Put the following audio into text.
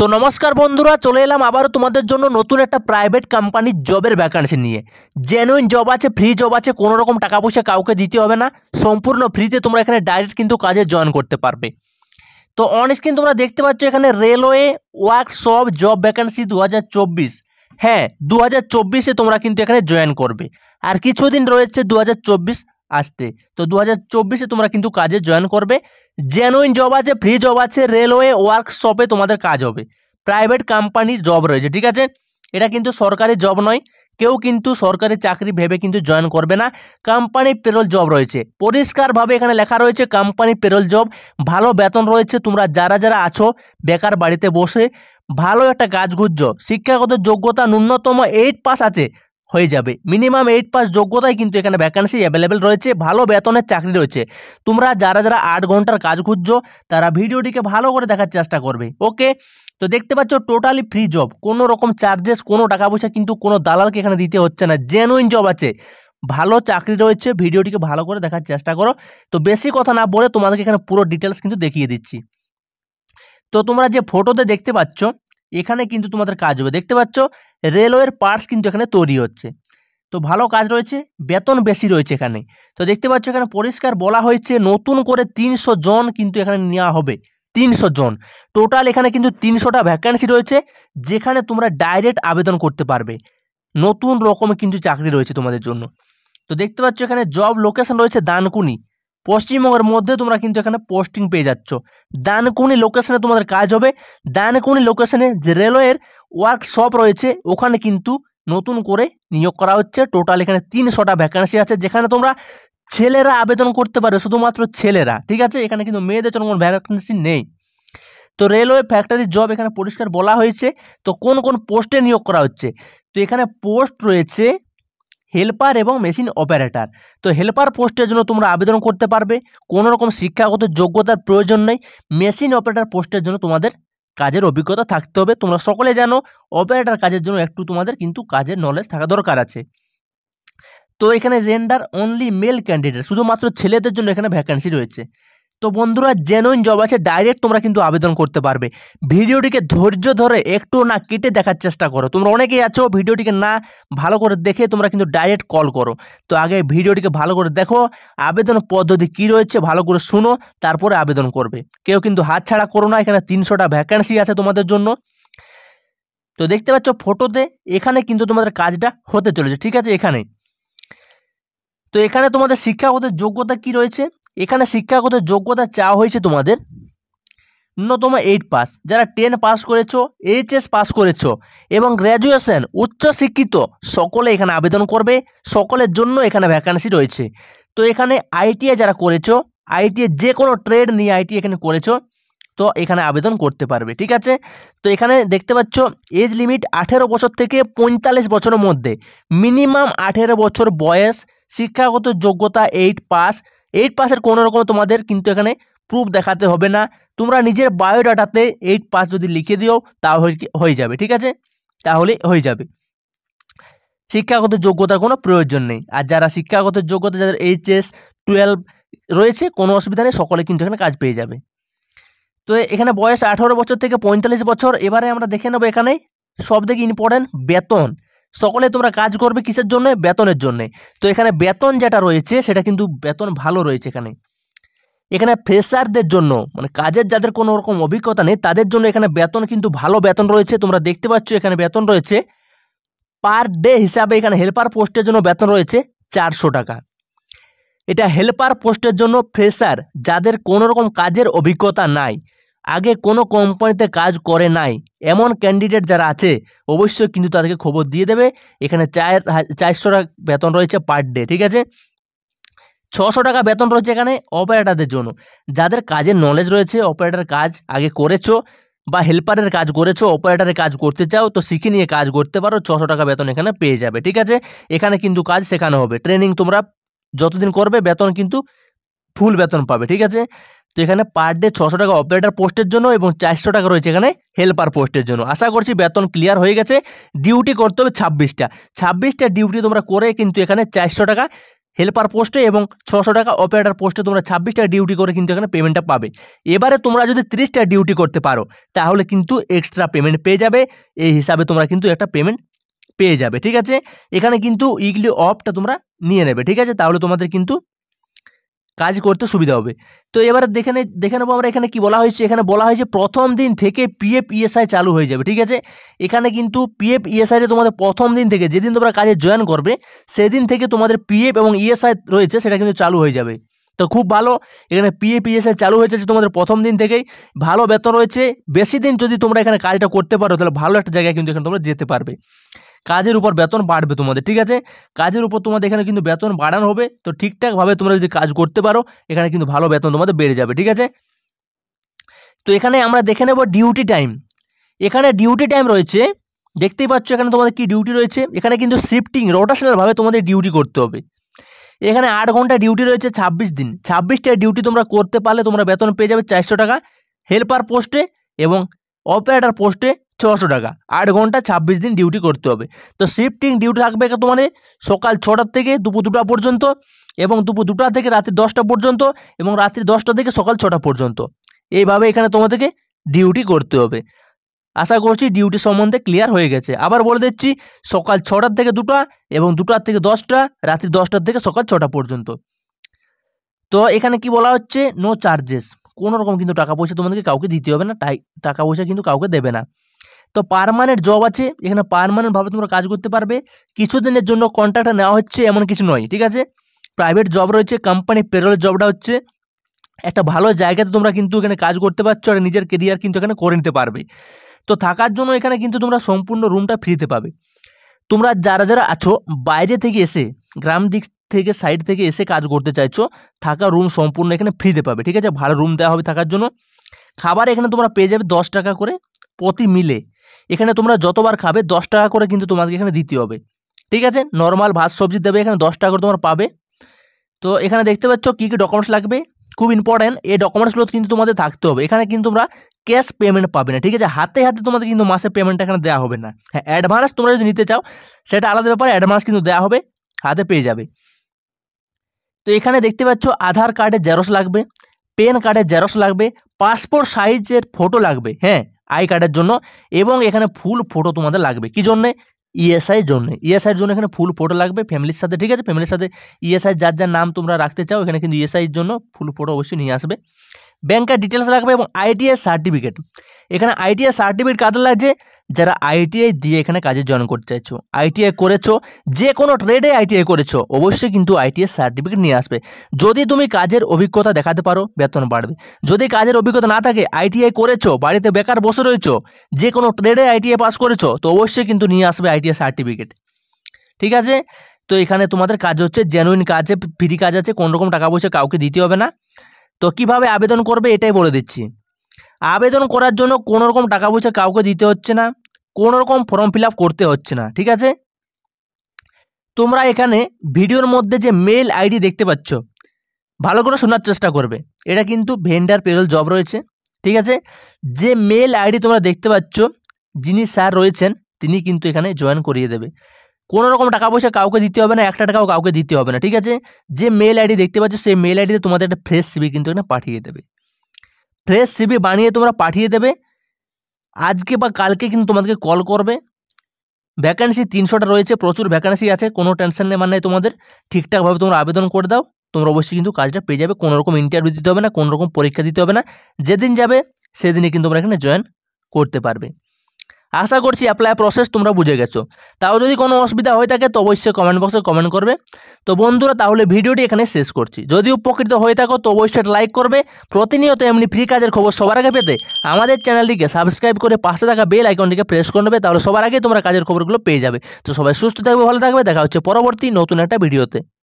তো নমস্কার বন্ধুরা চলে এলাম আবারও তোমাদের জন্য নতুন একটা প্রাইভেট কোম্পানির জবের ভ্যাকান্সি নিয়ে জেনুইন জব আছে ফ্রি জব আছে কোনো রকম টাকা পয়সা কাউকে দিতে হবে না সম্পূর্ণ ফ্রিতে তোমরা এখানে ডাইরেক্ট কিন্তু কাজে জয়েন করতে পারবে তো অন স্ক্রিন তোমরা দেখতে পাচ্ছ এখানে রেলওয়ে ওয়ার্কশপ জব ভ্যাকান্সি দু হাজার চব্বিশ হ্যাঁ দু হাজার চব্বিশে তোমরা কিন্তু এখানে জয়েন করবে আর কিছুদিন রয়েছে দু হাজার চব্বিশ আসতে তো দু হাজার চব্বিশে তোমরা কিন্তু কাজে জয়েন করবে জেনুইন জব আছে ফ্রি জব আছে রেলওয়ে ওয়ার্কশপে তোমাদের কাজ হবে প্রাইভেট কোম্পানির জব রয়েছে ঠিক আছে এটা কিন্তু সরকারি জব নয় কেউ কিন্তু সরকারি চাকরি ভেবে কিন্তু জয়েন করবে না কোম্পানি পেরোল জব রয়েছে পরিষ্কারভাবে এখানে লেখা রয়েছে কোম্পানি পেরোল জব ভালো বেতন রয়েছে তোমরা যারা যারা আছো বেকার বাড়িতে বসে ভালো একটা কাজ শিক্ষাগত যোগ্যতা ন্যূনতম এইট পাস আছে হয়ে যাবে মিনিমাম এইট পাস যোগ্যতায় কিন্তু এখানে ভ্যাকান্সি অ্যাভেলেবেল রয়েছে ভালো বেতনের চাকরি রয়েছে তোমরা যারা যারা আট ঘন্টার কাজ খুঁজছো তারা ভিডিওটিকে ভালো করে দেখার চেষ্টা করবে ওকে তো দেখতে পাচ্ছ টোটালি ফ্রি জব কোনো রকম চার্জেস কোনো টাকা পয়সা কিন্তু কোনো দালালকে এখানে দিতে হচ্ছে না জেনুইন জব আছে ভালো চাকরি রয়েছে ভিডিওটিকে ভালো করে দেখার চেষ্টা করো তো বেশি কথা না বলে তোমাদেরকে এখানে পুরো ডিটেলস কিন্তু দেখিয়ে দিচ্ছি তো তোমরা যে ফটোতে দেখতে পাচ্ছ এখানে কিন্তু তোমাদের কাজ হবে দেখতে পাচ্ছ রেলওয়ের পার্টস কিন্তু এখানে তৈরি হচ্ছে তো ভালো কাজ রয়েছে বেতন বেশি রয়েছে এখানে তো দেখতে পাচ্ছ এখানে পরিষ্কার বলা হয়েছে নতুন করে তিনশো জন কিন্তু এখানে নেওয়া হবে তিনশো জন টোটাল এখানে কিন্তু তিনশোটা ভ্যাকান্সি রয়েছে যেখানে তোমরা ডাইরেক্ট আবেদন করতে পারবে নতুন রকমের কিন্তু চাকরি রয়েছে তোমাদের জন্য তো দেখতে পাচ্ছ এখানে জব লোকেশন রয়েছে দানকুনি পশ্চিমবঙ্গের মধ্যে তোমরা কিন্তু এখানে পোস্টিং পেয়ে যাচ্ছ দানকুনি লোকেশনে তোমাদের কাজ হবে দানকুনি লোকেশনে যে রেলওয়ের ওয়ার্কশপ রয়েছে ওখানে কিন্তু নতুন করে নিয়োগ করা হচ্ছে টোটাল এখানে তিনশোটা ভ্যাকান্সি আছে যেখানে তোমরা ছেলেরা আবেদন করতে পারো শুধুমাত্র ছেলেরা ঠিক আছে এখানে কিন্তু মেয়েদের জন্য কোনো ভ্যাকান্সি নেই তো রেলওয়ে ফ্যাক্টরি জব এখানে পরিষ্কার বলা হয়েছে তো কোন কোন পোস্টে নিয়োগ করা হচ্ছে তো এখানে পোস্ট রয়েছে হেল্পার এবং মেশিন অপারেটর তো হেল্পার পোস্টের জন্য তোমরা আবেদন করতে পারবে কোনো রকম শিক্ষাগত যোগ্যতার প্রয়োজন নেই মেশিন অপারেটার পোস্টের জন্য তোমাদের কাজের অভিজ্ঞতা থাকতে হবে তোমরা সকলে জানো অপারেটার কাজের জন্য একটু তোমাদের কিন্তু কাজের নলেজ থাকা দরকার আছে তো এখানে জেন্ডার অনলি মেল ক্যান্ডিডেট শুধুমাত্র ছেলেদের জন্য এখানে ভ্যাকান্সি রয়েছে তো বন্ধুরা জেনুইন জব আছে ডাইরেক্ট তোমরা কিন্তু আবেদন করতে পারবে ভিডিওটিকে ধৈর্য ধরে একটু না কেটে দেখার চেষ্টা করো তোমরা অনেকেই আছো ভিডিওটিকে না ভালো করে দেখে তোমরা কিন্তু ডাইরেক্ট কল করো তো আগে ভিডিওটিকে ভালো করে দেখো আবেদন পদ্ধতি কি রয়েছে ভালো করে শুনো তারপরে আবেদন করবে কেউ কিন্তু হাত ছাড়া করো না এখানে তিনশোটা ভ্যাকেন্সি আছে তোমাদের জন্য তো দেখতে পাচ্ছ ফটোতে এখানে কিন্তু তোমাদের কাজটা হতে চলেছে ঠিক আছে এখানে তো এখানে তোমাদের শিক্ষাগত যোগ্যতা কি রয়েছে এখানে শিক্ষাগত যোগ্যতা চাওয়া হয়েছে তোমাদের ন্যূনতম এইট পাস যারা টেন পাস করেছো এইচএস পাস করেছো এবং গ্র্যাজুয়েশন উচ্চশিক্ষিত সকলে এখানে আবেদন করবে সকলের জন্য এখানে ভ্যাকান্সি রয়েছে তো এখানে আইটিআই যারা করেছো আইটিআই যে কোনো ট্রেড নিয়ে আইটি এখানে করেছো তো এখানে আবেদন করতে পারবে ঠিক আছে তো এখানে দেখতে পাচ্ছ এজ লিমিট আঠেরো বছর থেকে পঁয়তাল্লিশ বছরের মধ্যে মিনিমাম আঠেরো বছর বয়স শিক্ষাগত যোগ্যতা এইট পাস এইট পাসের কোনো রকম তোমাদের কিন্তু এখানে প্রুফ দেখাতে হবে না তোমরা নিজের বায়োডাটাতে এইট পাস যদি লিখে দিও তা হয়ে যাবে ঠিক আছে তাহলে হয়ে যাবে শিক্ষাগত যোগ্যতার কোনো প্রয়োজন নেই আর যারা শিক্ষাগত যোগ্যতা যাদের এইচএস টুয়েলভ রয়েছে কোনো অসুবিধা নেই সকলে কিন্তু এখানে কাজ পেয়ে যাবে তো এখানে বয়স আঠারো বছর থেকে পঁয়তাল্লিশ বছর এবারে আমরা দেখে নেবো এখানে সব থেকে ইম্পর্ট্যান্ট বেতন সকলে তোমরা কাজ করবে কিসের জন্য বেতনের জন্য তো এখানে বেতন যেটা রয়েছে সেটা কিন্তু বেতন ভালো রয়েছে এখানে এখানে ফ্রেশারদের জন্য মানে কাজের যাদের কোনো রকম অভিজ্ঞতা নেই তাদের জন্য এখানে বেতন কিন্তু ভালো বেতন রয়েছে তোমরা দেখতে পাচ্ছ এখানে বেতন রয়েছে পার ডে হিসাবে এখানে হেল্পার পোস্টের জন্য বেতন রয়েছে চারশো টাকা এটা হেল্পার পোস্টের জন্য ফ্রেশার যাদের কোনো রকম কাজের অভিজ্ঞতা নাই আগে কোনো কোম্পানিতে কাজ করে নাই এমন ক্যান্ডিডেট যারা আছে অবশ্যই কিন্তু তাদেরকে খবর দিয়ে দেবে এখানে চার চারশো টাকা বেতন রয়েছে পার ডে ঠিক আছে ছশো টাকা বেতন রয়েছে এখানে অপারেটারদের জন্য যাদের কাজের নলেজ রয়েছে অপারেটার কাজ আগে করেছো বা হেল্পারের কাজ করেছো অপারেটারের কাজ করতে চাও তো শিখে নিয়ে কাজ করতে পারো ছশো টাকা বেতন এখানে পেয়ে যাবে ঠিক আছে এখানে কিন্তু কাজ শেখানো হবে ট্রেনিং তোমরা যতদিন করবে বেতন কিন্তু ফুল বেতন পাবে ঠিক আছে তো এখানে পার ডে ছশো টাকা অপারেটার পোস্টের জন্য এবং চারশো টাকা রয়েছে এখানে হেল্পার পোস্টের জন্য আশা করছি বেতন ক্লিয়ার হয়ে গেছে ডিউটি করতে হবে ছাব্বিশটা ছাব্বিশটা ডিউটি তোমরা করে কিন্তু এখানে চারশো টাকা হেল্পার পোস্টে এবং ছশো টাকা অপারেটার পোস্টে তোমরা ছাব্বিশটা ডিউটি করে কিন্তু এখানে পেমেন্টটা পাবে এবারে তোমরা যদি ত্রিশটা ডিউটি করতে পারো তাহলে কিন্তু এক্সট্রা পেমেন্ট পেয়ে যাবে এই হিসাবে তোমরা কিন্তু একটা পেমেন্ট পেয়ে যাবে ঠিক আছে এখানে কিন্তু উইকলি অফটা তোমরা নিয়ে নেবে ঠিক আছে তাহলে তোমাদের কিন্তু কাজ করতে সুবিধা হবে তো এবার দেখে দেখে নেবো আমরা এখানে কি বলা হয়েছে এখানে বলা হয়েছে প্রথম দিন থেকে পিএফ ইএসআই e চালু হয়ে যাবে ঠিক আছে এখানে কিন্তু পিএফ ইএসআইটা e তোমাদের প্রথম দিন থেকে যেদিন তোমরা কাজে জয়েন করবে সেদিন থেকে তোমাদের পিএফ এবং ইএসআই e রয়েছে সেটা কিন্তু চালু হয়ে যাবে তো খুব ভালো এখানে পিএফ ইএসআই চালু হয়েছে তোমাদের প্রথম দিন থেকেই ভালো বেতন রয়েছে বেশি দিন যদি তোমরা এখানে কাজটা করতে পারো তাহলে ভালো একটা জায়গায় কিন্তু এখানে তোমরা যেতে পারবে কাজের উপর বেতন বাড়বে তোমাদের ঠিক আছে কাজের উপর তোমাদের এখানে কিন্তু বেতন বাড়ানো হবে তো ঠিকঠাকভাবে তোমরা যদি কাজ করতে পারো এখানে কিন্তু ভালো বেতন তোমাদের বেড়ে যাবে ঠিক আছে তো এখানে আমরা দেখে নেব ডিউটি টাইম এখানে ডিউটি টাইম রয়েছে দেখতেই পাচ্ছ এখানে তোমাদের কি ডিউটি রয়েছে এখানে কিন্তু শিফটিং রোটেশনালভাবে তোমাদের ডিউটি করতে হবে এখানে আট ঘন্টা ডিউটি রয়েছে ছাব্বিশ দিন ছাব্বিশটা ডিউটি তোমরা করতে পারলে তোমরা বেতন পেয়ে যাবে চারশো টাকা হেল্পার পোস্টে এবং অপারেটার পোস্টে ছশো টাকা আট ঘন্টা ছাব্বিশ দিন ডিউটি করতে হবে তো শিফটিং ডিউটি থাকবে তোমাদের সকাল ছটার থেকে দুপুর দুটা পর্যন্ত এবং দুপুর দুটা থেকে রাত্রি দশটা পর্যন্ত এবং রাত্রি দশটা থেকে সকাল ছটা পর্যন্ত এইভাবে এখানে তোমাদেরকে ডিউটি করতে হবে আশা করছি ডিউটি সম্বন্ধে ক্লিয়ার হয়ে গেছে আবার বলে দিচ্ছি সকাল ছটার থেকে দুটা এবং দুটার থেকে দশটা রাত্রি দশটার থেকে সকাল ছটা পর্যন্ত তো এখানে কি বলা হচ্ছে নো চার্জেস কোনো রকম কিন্তু টাকা পয়সা তোমাদেরকে কাউকে দিতে হবে না টাকা পয়সা কিন্তু কাউকে দেবে না তো পারমানেন্ট জব আছে এখানে পারমানেন্টভাবে তোমরা কাজ করতে পারবে কিছুদিনের জন্য কন্ট্রাক্টটা নেওয়া হচ্ছে এমন কিছু নয় ঠিক আছে প্রাইভেট জব রয়েছে কোম্পানি পেরোল জবটা হচ্ছে একটা ভালো জায়গাতে তোমরা কিন্তু এখানে কাজ করতে পারছো আর নিজের কেরিয়ার কিন্তু এখানে করে নিতে পারবে তো থাকার জন্য এখানে কিন্তু তোমরা সম্পূর্ণ রুমটা ফ্রিতে পাবে তোমরা যারা যারা আছো বাইরে থেকে এসে গ্রাম দিক থেকে সাইড থেকে এসে কাজ করতে চাইছো থাকা রুম সম্পূর্ণ এখানে ফ্রিতে পাবে ঠিক আছে ভালো রুম দেওয়া হবে থাকার জন্য খাবার এখানে তোমরা পেয়ে যাবে দশ টাকা করে প্রতি মিলে এখানে তোমরা যতবার খাবে দশ টাকা করে কিন্তু তোমাদেরকে এখানে দিতে হবে ঠিক আছে নর্মাল ভাত সবজি দেবে এখানে দশ টাকা করে তোমার পাবে তো এখানে দেখতে পাচ্ছ কী কী ডকুমেন্টস লাগবে খুব ইম্পর্ট্যান্ট এই ডকুমেন্টসগুলো কিন্তু তোমাদের থাকতে হবে এখানে কিন্তু তোমরা ক্যাশ পেমেন্ট পাবে না ঠিক আছে হাতে হাতে তোমাদের কিন্তু মাসে পেমেন্টটা এখানে দেওয়া হবে না হ্যাঁ অ্যাডভান্স তোমরা যদি নিতে চাও সেটা আলাদা ব্যাপার অ্যাডভান্স কিন্তু দেওয়া হবে হাতে পেয়ে যাবে তো এখানে দেখতে পাচ্ছ আধার কার্ডের জেরক্স লাগবে পেন কার্ডের জেরক্স লাগবে পাসপোর্ট সাইজের ফটো লাগবে হ্যাঁ আই কার্ডের জন্য এবং এখানে ফুল ফটো তোমাদের লাগবে কি জন্যে ইএসআইয়ের e জন্য ইএসআইয়ের e জন্য এখানে ফুল ফটো লাগবে ফ্যামিলির সাথে ঠিক আছে ফ্যামিলির সাথে ইএসআই e যার যার নাম তোমরা রাখতে চাও এখানে কিন্তু ইএসআইয়ের জন্য ফুল ফটো অবশ্যই নিয়ে আসবে ব্যাংকের ডিটেলস লাগবে এবং আইটিআই সার্টিফিকেট এখানে আইটিআই সার্টিফিকেট কাদের লাগছে যারা আইটিআই দিয়ে এখানে কাজে জয়েন করতে চাইছো আইটিআই করেছো যে কোনো ট্রেডে আইটিআই করেছো অবশ্যই কিন্তু আইটিআই সার্টিফিকেট নিয়ে আসবে যদি তুমি কাজের অভিজ্ঞতা দেখাতে পারো বেতন বাড়বে যদি কাজের অভিজ্ঞতা না থাকে আইটিআই করেছো বাড়িতে বেকার বসে রয়েছো যে কোনো ট্রেডে আইটিআই পাস করেছো তো অবশ্যই কিন্তু নিয়ে আসবে আইটিআই সার্টিফিকেট ঠিক আছে তো এখানে তোমাদের কাজ হচ্ছে জেনুইন কাজে ফ্রি কাজ আছে কোনোরকম টাকা পয়সা কাউকে দিতে হবে না তো কিভাবে আবেদন করবে এটাই বলে দিচ্ছি আবেদন করার জন্য কোনো রকম টাকা পয়সা কাউকে দিতে হচ্ছে না কোনো রকম ফর্ম ফিল করতে হচ্ছে না ঠিক আছে তোমরা এখানে ভিডিওর মধ্যে যে মেল আইডি দেখতে পাচ্ছ ভালো করে শোনার চেষ্টা করবে এটা কিন্তু ভেন্ডার পেরোল জব রয়েছে ঠিক আছে যে মেল আইডি তোমরা দেখতে পাচ্ছ যিনি স্যার রয়েছেন তিনি কিন্তু এখানে জয়েন করিয়ে দেবে কোনো রকম টাকা পয়সা কাউকে দিতে হবে না একটা টাকাও কাউকে দিতে হবে না ঠিক আছে যে মেল আইডি দেখতে পাচ্ছ সেই মেল আইডিতে তোমাদের একটা ফ্রেশ সিবি কিন্তু এখানে পাঠিয়ে দেবে ফ্রেশ সিবি বানিয়ে তোমরা পাঠিয়ে দেবে আজকে বা কালকে কিন্তু তোমাদেরকে কল করবে ভ্যাকান্সি তিনশোটা রয়েছে প্রচুর ভ্যাকান্সি আছে কোনো টেনশন নেই মানে তোমাদের ঠিকঠাকভাবে তোমরা আবেদন করে দাও তোমরা অবশ্যই কিন্তু কাজটা পেয়ে যাবে কোনো রকম ইন্টারভিউ দিতে হবে না কোনো রকম পরীক্ষা দিতে হবে না যেদিন যাবে সেদিনই কিন্তু তোমরা এখানে জয়েন করতে পারবে আশা করছি অ্যাপ্লাই প্রসেস তোমরা বুঝে গেছো তাও যদি কোনো অসুবিধা হয়ে থাকে তো অবশ্যই কমেন্ট বক্সে কমেন্ট করবে তো বন্ধুরা তাহলে ভিডিওটি এখানে শেষ করছি যদি উপকৃত হয়ে থাকো তো অবশ্যই লাইক করবে প্রতিনিয়ত এমনি ফ্রি কাজের খবর সবার আগে পেতে আমাদের চ্যানেলটিকে সাবস্ক্রাইব করে পাশে থাকা বেল আইকনটিকে প্রেস করে নেবে তাহলে সবার আগে তোমরা কাজের খবরগুলো পেয়ে যাবে তো সবাই সুস্থ থাকবে ভালো থাকবে দেখা হচ্ছে পরবর্তী নতুন একটা ভিডিওতে